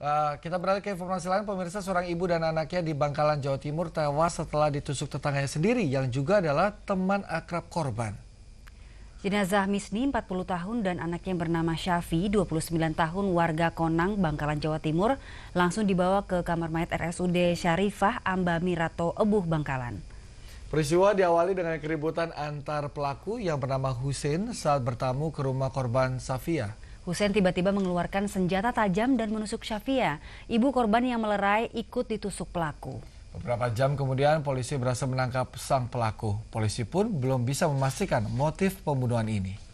Uh, kita beralih ke informasi lain, pemirsa seorang ibu dan anaknya di Bangkalan, Jawa Timur tewas setelah ditusuk tetangganya sendiri yang juga adalah teman akrab korban. Jenazah Misni 40 tahun dan anaknya bernama Syafi 29 tahun warga Konang, Bangkalan, Jawa Timur langsung dibawa ke kamar mayat RSUD Syarifah Amba Mirato Ebuh, Bangkalan. Peristiwa diawali dengan keributan antar pelaku yang bernama Husin saat bertamu ke rumah korban Safia. Hussein tiba-tiba mengeluarkan senjata tajam dan menusuk Shafia, Ibu korban yang melerai ikut ditusuk pelaku. Beberapa jam kemudian polisi berhasil menangkap sang pelaku. Polisi pun belum bisa memastikan motif pembunuhan ini.